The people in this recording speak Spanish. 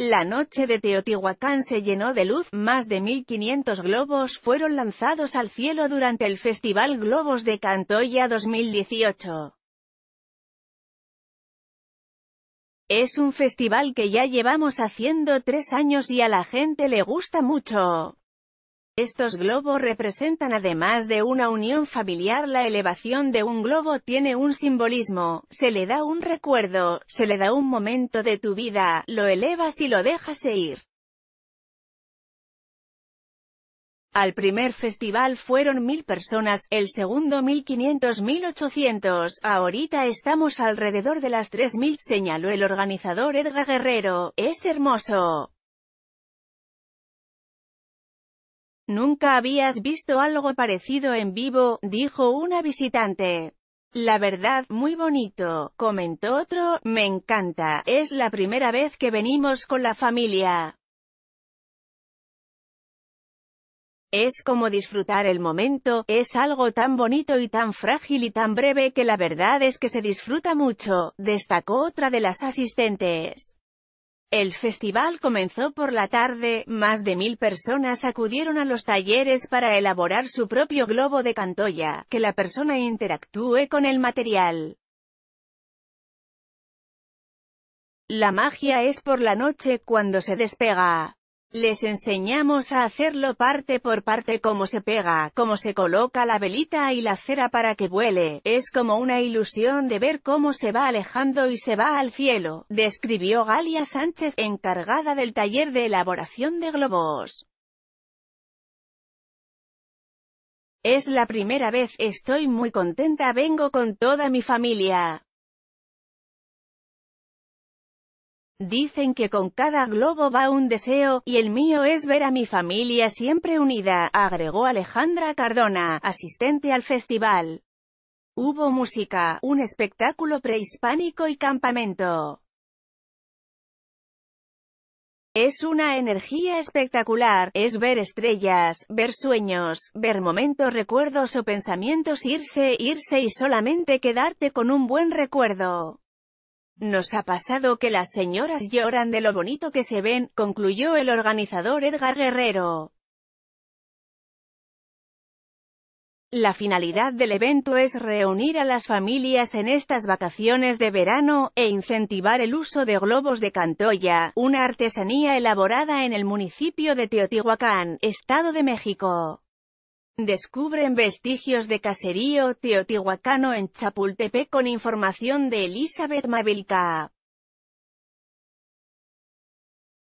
La noche de Teotihuacán se llenó de luz, más de 1.500 globos fueron lanzados al cielo durante el Festival Globos de Cantoya 2018. Es un festival que ya llevamos haciendo tres años y a la gente le gusta mucho. Estos globos representan además de una unión familiar la elevación de un globo tiene un simbolismo, se le da un recuerdo, se le da un momento de tu vida, lo elevas y lo dejas e ir. Al primer festival fueron mil personas, el segundo 1500, 1800, ahorita estamos alrededor de las 3000, señaló el organizador Edgar Guerrero, es hermoso. Nunca habías visto algo parecido en vivo, dijo una visitante. La verdad, muy bonito, comentó otro, me encanta, es la primera vez que venimos con la familia. Es como disfrutar el momento, es algo tan bonito y tan frágil y tan breve que la verdad es que se disfruta mucho, destacó otra de las asistentes. El festival comenzó por la tarde, más de mil personas acudieron a los talleres para elaborar su propio globo de cantoya, que la persona interactúe con el material. La magia es por la noche cuando se despega. Les enseñamos a hacerlo parte por parte cómo se pega, cómo se coloca la velita y la cera para que vuele, es como una ilusión de ver cómo se va alejando y se va al cielo, describió Galia Sánchez, encargada del taller de elaboración de globos. Es la primera vez, estoy muy contenta, vengo con toda mi familia. Dicen que con cada globo va un deseo, y el mío es ver a mi familia siempre unida, agregó Alejandra Cardona, asistente al festival. Hubo música, un espectáculo prehispánico y campamento. Es una energía espectacular, es ver estrellas, ver sueños, ver momentos, recuerdos o pensamientos irse, irse y solamente quedarte con un buen recuerdo. Nos ha pasado que las señoras lloran de lo bonito que se ven, concluyó el organizador Edgar Guerrero. La finalidad del evento es reunir a las familias en estas vacaciones de verano, e incentivar el uso de globos de cantoya, una artesanía elaborada en el municipio de Teotihuacán, Estado de México. Descubren vestigios de caserío teotihuacano en Chapultepec con información de Elizabeth Mavilca.